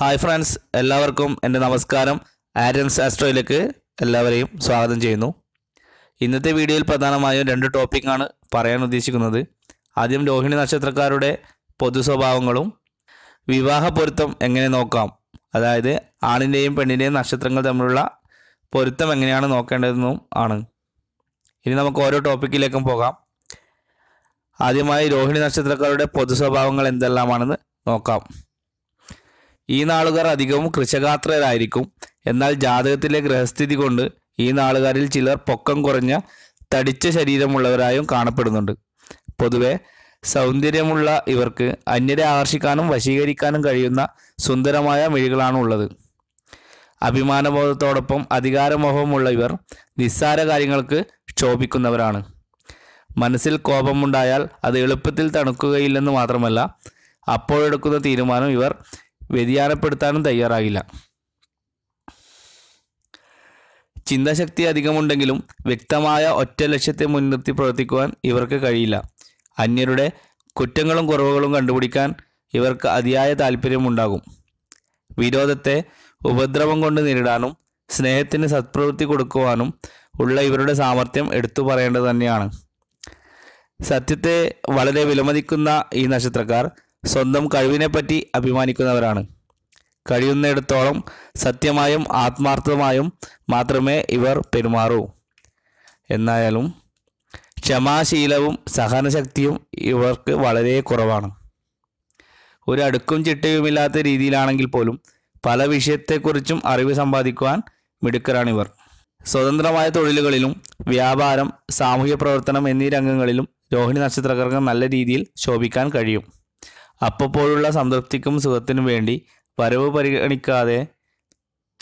hi friends എല്ലാവർക്കും എൻ്റെ നമസ്കാരം ആരൻസ് ആസ്ട്രോയിലേക്ക് എല്ലാവരെയും സ്വാഗതം ചെയ്യുന്നു ഇന്നത്തെ വീഡിയോയിൽ പ്രധാനമായും രണ്ട് ടോപ്പിക്കാണ് പറയാൻ ഉദ്ദേശിക്കുന്നത് ആദ്യം രോഹിണി നക്ഷത്രക്കാരുടെ പൊതു സ്വഭാവങ്ങളും വിവാഹ പൊരുത്തം എങ്ങനെ നോക്കാം അതായത് ആണിൻ്റെയും പെണ്ണിൻ്റെയും നക്ഷത്രങ്ങൾ തമ്മിലുള്ള പൊരുത്തം എങ്ങനെയാണ് നോക്കേണ്ടതെന്നും ആണ് ഇനി നമുക്ക് ഓരോ ടോപ്പിക്കിലേക്കും പോകാം ആദ്യമായി രോഹിണി നക്ഷത്രക്കാരുടെ പൊതു സ്വഭാവങ്ങൾ എന്തെല്ലാമാണെന്ന് നോക്കാം ഈ നാളുകാർ അധികവും കൃഷകാത്രരായിരിക്കും എന്നാൽ ജാതകത്തിലെ ഗ്രഹസ്ഥിതി കൊണ്ട് ഈ നാളുകാരിൽ ചിലർ പൊക്കം കുറഞ്ഞ തടിച്ച ശരീരമുള്ളവരായും കാണപ്പെടുന്നുണ്ട് പൊതുവെ സൗന്ദര്യമുള്ള ഇവർക്ക് അന്യരെ ആകർഷിക്കാനും വശീകരിക്കാനും കഴിയുന്ന സുന്ദരമായ മിഴികളാണ് ഉള്ളത് അഭിമാനബോധത്തോടൊപ്പം അധികാരമോഹമുള്ള ഇവർ നിസ്സാര കാര്യങ്ങൾക്ക് ക്ഷോഭിക്കുന്നവരാണ് മനസ്സിൽ കോപമുണ്ടായാൽ അത് എളുപ്പത്തിൽ തണുക്കുകയില്ലെന്ന് മാത്രമല്ല അപ്പോഴെടുക്കുന്ന തീരുമാനം ഇവർ വ്യതിയാനപ്പെടുത്താനും തയ്യാറാകില്ല ചിന്താശക്തി അധികമുണ്ടെങ്കിലും വ്യക്തമായ ഒറ്റ ലക്ഷ്യത്തെ മുൻനിർത്തി പ്രവർത്തിക്കുവാൻ ഇവർക്ക് കഴിയില്ല അന്യരുടെ കുറ്റങ്ങളും കുറവുകളും കണ്ടുപിടിക്കാൻ ഇവർക്ക് അതിയായ താല്പര്യമുണ്ടാകും വിരോധത്തെ ഉപദ്രവം കൊണ്ട് നേരിടാനും സ്നേഹത്തിന് സത്പ്രവൃത്തി കൊടുക്കുവാനും ഉള്ള ഇവരുടെ സാമർഥ്യം എടുത്തു പറയേണ്ടത് തന്നെയാണ് സത്യത്തെ വളരെ വിലമതിക്കുന്ന ഈ നക്ഷത്രക്കാർ സ്വന്തം കഴിവിനെപ്പറ്റി അഭിമാനിക്കുന്നവരാണ് കഴിയുന്നിടത്തോളം സത്യമായും ആത്മാർത്ഥമായും മാത്രമേ ഇവർ പെരുമാറൂ എന്നായാലും ക്ഷമാശീലവും സഹനശക്തിയും ഇവർക്ക് വളരെ കുറവാണ് ഒരു അടുക്കും ചിട്ടയുമില്ലാത്ത രീതിയിലാണെങ്കിൽ പോലും പല വിഷയത്തെക്കുറിച്ചും അറിവ് സമ്പാദിക്കുവാൻ മിടുക്കരാണിവർ സ്വതന്ത്രമായ തൊഴിലുകളിലും വ്യാപാരം സാമൂഹ്യ പ്രവർത്തനം എന്നീ രംഗങ്ങളിലും രോഹിണി നക്ഷത്രക്കാർക്ക് നല്ല രീതിയിൽ ശോഭിക്കാൻ കഴിയും അപ്പോഴുള്ള സംതൃപ്തിക്കും സുഖത്തിനും വേണ്ടി വരവ് പരിഗണിക്കാതെ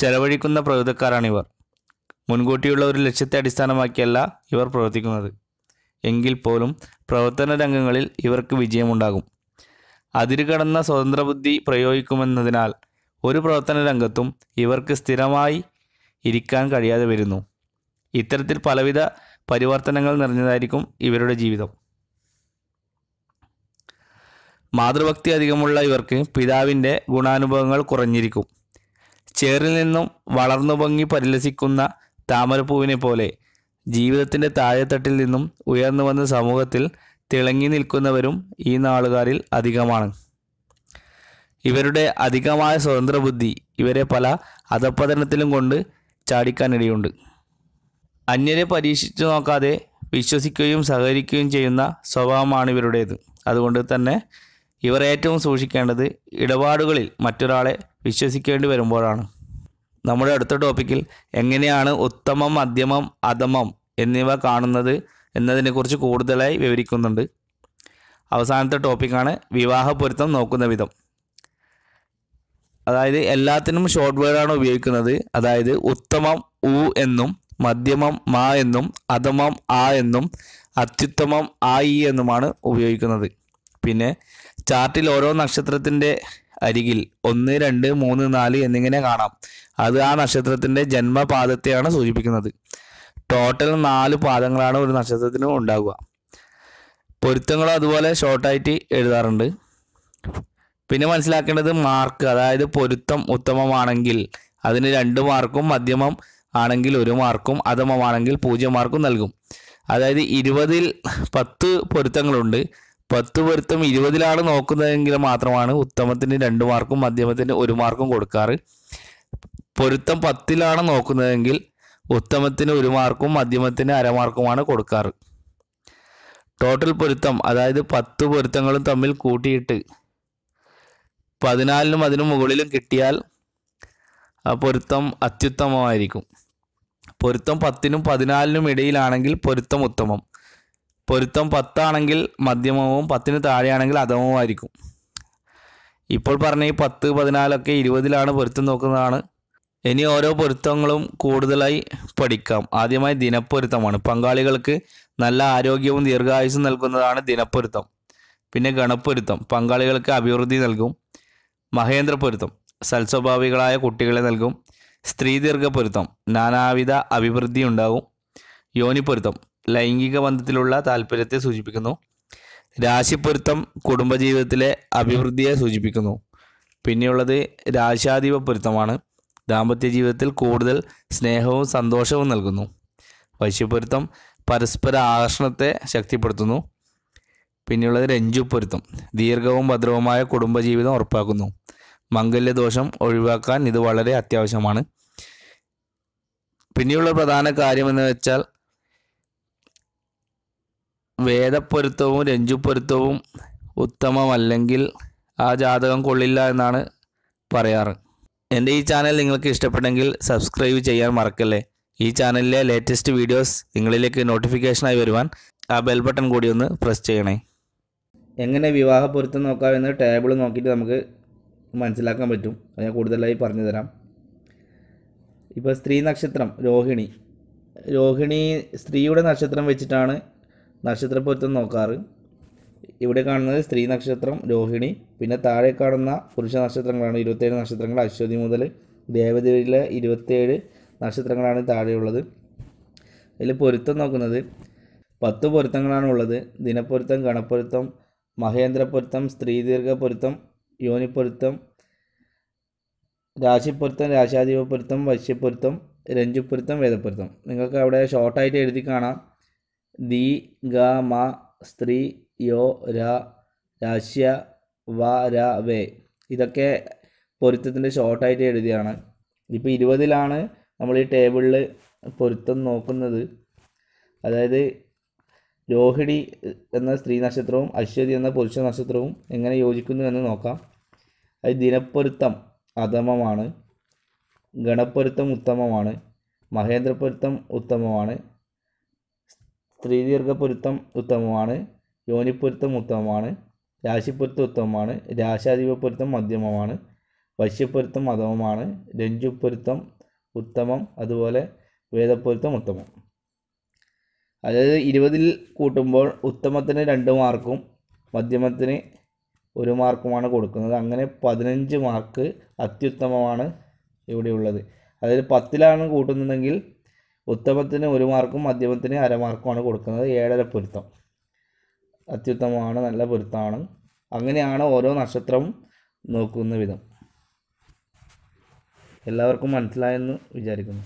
ചെലവഴിക്കുന്ന പ്രകൃതക്കാരാണിവർ മുൻകൂട്ടിയുള്ള ഒരു ലക്ഷ്യത്തെ അടിസ്ഥാനമാക്കിയല്ല ഇവർ പ്രവർത്തിക്കുന്നത് എങ്കിൽ പോലും പ്രവർത്തന രംഗങ്ങളിൽ ഇവർക്ക് വിജയമുണ്ടാകും അതിരുകടന്ന ബുദ്ധി പ്രയോഗിക്കുമെന്നതിനാൽ ഒരു പ്രവർത്തന രംഗത്തും ഇവർക്ക് സ്ഥിരമായി ഇരിക്കാൻ കഴിയാതെ വരുന്നു ഇത്തരത്തിൽ പലവിധ പരിവർത്തനങ്ങൾ നിറഞ്ഞതായിരിക്കും ഇവരുടെ ജീവിതം മാതൃഭക്തി അധികമുള്ള ഇവർക്ക് പിതാവിൻ്റെ ഗുണാനുഭവങ്ങൾ കുറഞ്ഞിരിക്കും ചേറിൽ നിന്നും വളർന്നു പൊങ്ങി പരിലസിക്കുന്ന താമരപ്പൂവിനെ പോലെ ജീവിതത്തിൻ്റെ താഴെത്തട്ടിൽ നിന്നും ഉയർന്നു വന്ന സമൂഹത്തിൽ തിളങ്ങി നിൽക്കുന്നവരും ഈ നാളുകാരിൽ അധികമാണ് ഇവരുടെ അധികമായ സ്വതന്ത്ര ബുദ്ധി ഇവരെ പല അധപ്പതനത്തിലും കൊണ്ട് ചാടിക്കാനിടയുണ്ട് അന്യരെ പരീക്ഷിച്ചു നോക്കാതെ വിശ്വസിക്കുകയും സഹകരിക്കുകയും ചെയ്യുന്ന സ്വഭാവമാണ് ഇവരുടേത് അതുകൊണ്ട് തന്നെ ഇവർ ഏറ്റവും സൂക്ഷിക്കേണ്ടത് ഇടപാടുകളിൽ മറ്റൊരാളെ വിശ്വസിക്കേണ്ടി വരുമ്പോഴാണ് നമ്മുടെ അടുത്ത ടോപ്പിക്കിൽ എങ്ങനെയാണ് ഉത്തമം മധ്യമം അധമം എന്നിവ കാണുന്നത് എന്നതിനെക്കുറിച്ച് കൂടുതലായി വിവരിക്കുന്നുണ്ട് അവസാനത്തെ ടോപ്പിക്കാണ് പൊരുത്തം നോക്കുന്ന വിധം അതായത് എല്ലാത്തിനും ഷോർട്ട് വേർഡാണ് ഉപയോഗിക്കുന്നത് അതായത് ഉത്തമം ഉ എന്നും മധ്യമം മാ എന്നും അധമം ആ എന്നും അത്യുത്തമം ആ ഇ എന്നുമാണ് ഉപയോഗിക്കുന്നത് പിന്നെ ചാർട്ടിൽ ഓരോ നക്ഷത്രത്തിൻ്റെ അരികിൽ ഒന്ന് രണ്ട് മൂന്ന് നാല് എന്നിങ്ങനെ കാണാം അത് ആ നക്ഷത്രത്തിൻ്റെ ജന്മപാദത്തെയാണ് സൂചിപ്പിക്കുന്നത് ടോട്ടൽ നാല് പാദങ്ങളാണ് ഒരു നക്ഷത്രത്തിന് ഉണ്ടാകുക പൊരുത്തങ്ങളും അതുപോലെ ഷോർട്ടായിട്ട് എഴുതാറുണ്ട് പിന്നെ മനസ്സിലാക്കേണ്ടത് മാർക്ക് അതായത് പൊരുത്തം ഉത്തമമാണെങ്കിൽ അതിന് രണ്ട് മാർക്കും മധ്യമം ആണെങ്കിൽ ഒരു മാർക്കും അധമമാണെങ്കിൽ പൂജ്യം മാർക്കും നൽകും അതായത് ഇരുപതിൽ പത്ത് പൊരുത്തങ്ങളുണ്ട് പത്ത് പൊരുത്തം ഇരുപതിലാണ് നോക്കുന്നതെങ്കിൽ മാത്രമാണ് ഉത്തമത്തിന് രണ്ട് മാർക്കും മധ്യമത്തിന് ഒരു മാർക്കും കൊടുക്കാറ് പൊരുത്തം പത്തിലാണ് നോക്കുന്നതെങ്കിൽ ഉത്തമത്തിന് ഒരു മാർക്കും മധ്യമത്തിന് അരമാർക്കുമാണ് കൊടുക്കാറ് ടോട്ടൽ പൊരുത്തം അതായത് പത്ത് പൊരുത്തങ്ങളും തമ്മിൽ കൂട്ടിയിട്ട് പതിനാലിനും അതിനു മുകളിലും കിട്ടിയാൽ ആ പൊരുത്തം അത്യുത്തമമായിരിക്കും പൊരുത്തം പത്തിനും പതിനാലിനും ഇടയിലാണെങ്കിൽ പൊരുത്തം ഉത്തമം പൊരുത്തം പത്താണെങ്കിൽ മധ്യമവും പത്തിന് താഴെയാണെങ്കിൽ അധമവുമായിരിക്കും ഇപ്പോൾ പറഞ്ഞ ഈ പത്ത് പതിനാലൊക്കെ ഇരുപതിലാണ് പൊരുത്തം നോക്കുന്നതാണ് ഇനി ഓരോ പൊരുത്തങ്ങളും കൂടുതലായി പഠിക്കാം ആദ്യമായി ദിനപ്പൊരുത്തമാണ് പങ്കാളികൾക്ക് നല്ല ആരോഗ്യവും ദീർഘായുസും നൽകുന്നതാണ് ദിനപ്പൊരുത്തം പിന്നെ ഗണപ്പൊരുത്തം പങ്കാളികൾക്ക് അഭിവൃദ്ധി നൽകും പൊരുത്തം സൽസ്വഭാവികളായ കുട്ടികളെ നൽകും സ്ത്രീ ദീർഘപ്പൊരുത്തം നാനാവിധ അഭിവൃദ്ധി ഉണ്ടാകും യോനിപ്പൊരുത്തം ലൈംഗിക ബന്ധത്തിലുള്ള താല്പര്യത്തെ സൂചിപ്പിക്കുന്നു രാശിപ്പൊരുത്തം കുടുംബജീവിതത്തിലെ അഭിവൃദ്ധിയെ സൂചിപ്പിക്കുന്നു പിന്നെയുള്ളത് രാശാധിപ പൊരുത്തമാണ് ദാമ്പത്യ ജീവിതത്തിൽ കൂടുതൽ സ്നേഹവും സന്തോഷവും നൽകുന്നു വൈശ്യപ്പൊരുത്തം പരസ്പര ആകർഷണത്തെ ശക്തിപ്പെടുത്തുന്നു പിന്നെയുള്ളത് രഞ്ജു പൊരുത്തം ദീർഘവും ഭദ്രവുമായ കുടുംബജീവിതം ഉറപ്പാക്കുന്നു മംഗല്യദോഷം ഒഴിവാക്കാൻ ഇത് വളരെ അത്യാവശ്യമാണ് പിന്നെയുള്ള പ്രധാന കാര്യം എന്ന് വെച്ചാൽ വേദപ്പൊരുത്തവും രഞ്ജുപ്പൊരുത്തവും ഉത്തമമല്ലെങ്കിൽ ആ ജാതകം കൊള്ളില്ല എന്നാണ് പറയാറ് എൻ്റെ ഈ ചാനൽ നിങ്ങൾക്ക് ഇഷ്ടപ്പെട്ടെങ്കിൽ സബ്സ്ക്രൈബ് ചെയ്യാൻ മറക്കല്ലേ ഈ ചാനലിലെ ലേറ്റസ്റ്റ് വീഡിയോസ് നിങ്ങളിലേക്ക് നോട്ടിഫിക്കേഷനായി വരുവാൻ ആ ബെൽ ബട്ടൺ കൂടി ഒന്ന് പ്രസ് ചെയ്യണേ എങ്ങനെ വിവാഹ പൊരുത്തം നോക്കാമെന്ന് ടേബിൾ നോക്കിയിട്ട് നമുക്ക് മനസ്സിലാക്കാൻ പറ്റും അത് ഞാൻ കൂടുതലായി പറഞ്ഞു തരാം ഇപ്പോൾ സ്ത്രീ നക്ഷത്രം രോഹിണി രോഹിണി സ്ത്രീയുടെ നക്ഷത്രം വെച്ചിട്ടാണ് നക്ഷത്ര പൊരുത്തം നോക്കാറ് ഇവിടെ കാണുന്നത് സ്ത്രീ നക്ഷത്രം രോഹിണി പിന്നെ താഴെ കാണുന്ന പുരുഷ നക്ഷത്രങ്ങളാണ് ഇരുപത്തേഴ് നക്ഷത്രങ്ങൾ അശ്വതി മുതൽ ദേവതയിലെ ഇരുപത്തേഴ് നക്ഷത്രങ്ങളാണ് താഴെയുള്ളത് ഇതിൽ പൊരുത്തം നോക്കുന്നത് പത്ത് പൊരുത്തങ്ങളാണ് ഉള്ളത് ദിനപ്പൊരുത്തം ഗണപ്പൊരുത്തം മഹേന്ദ്രപ്പൊരുത്തം സ്ത്രീദീർഘ പൊരുത്തം യോനിപ്പൊരുത്തം രാശിപ്പൊരുത്തം രാശാധിപ പൊരുത്തം വശ്യപ്പൊരുത്തം രഞ്ജുപ്പൊരുത്തം വേദപ്പൊരുത്തം നിങ്ങൾക്ക് അവിടെ ഷോർട്ടായിട്ട് എഴുതി കാണാം മ സ്ത്രീ യോ ര രാശ്യ വ ര വേ ഇതൊക്കെ പൊരുത്തത്തിൻ്റെ ഷോർട്ടായിട്ട് എഴുതിയാണ് ഇപ്പോൾ ഇരുപതിലാണ് നമ്മൾ ഈ ടേബിളിൽ പൊരുത്തം നോക്കുന്നത് അതായത് രോഹിണി എന്ന സ്ത്രീ നക്ഷത്രവും അശ്വതി എന്ന പുരുഷ നക്ഷത്രവും എങ്ങനെ യോജിക്കുന്നു എന്ന് നോക്കാം അത് ദിനപ്പൊരുത്തം അധമമാണ് ഗണപ്പൊരുത്തം ഉത്തമമാണ് മഹേന്ദ്രപ്പൊരുത്തം ഉത്തമമാണ് സ്ത്രീദീർഘ പൊരുത്തം ഉത്തമമാണ് യോനിപ്പൊരുത്തം ഉത്തമമാണ് രാശിപ്പൊരുത്തം ഉത്തമമാണ് രാശാധിപ പൊരുത്തം മധ്യമമാണ് വശ്യപ്പൊരുത്തം അധമമാണ് രഞ്ജുപ്പൊരുത്തം ഉത്തമം അതുപോലെ വേദപ്പൊരുത്തം ഉത്തമം അതായത് ഇരുപതിൽ കൂട്ടുമ്പോൾ ഉത്തമത്തിന് രണ്ട് മാർക്കും മധ്യമത്തിന് ഒരു മാർക്കുമാണ് കൊടുക്കുന്നത് അങ്ങനെ പതിനഞ്ച് മാർക്ക് അത്യുത്തമമാണ് ഇവിടെയുള്ളത് അതായത് പത്തിലാണ് കൂട്ടുന്നതെങ്കിൽ ഉത്തമത്തിന് ഒരു മാർക്കും മധ്യമത്തിന് അരമാർക്കുമാണ് കൊടുക്കുന്നത് ഏഴര പൊരുത്തം അത്യുത്തമമാണ് നല്ല പൊരുത്തമാണ് അങ്ങനെയാണ് ഓരോ നക്ഷത്രവും നോക്കുന്ന വിധം എല്ലാവർക്കും മനസ്സിലായെന്ന് വിചാരിക്കുന്നു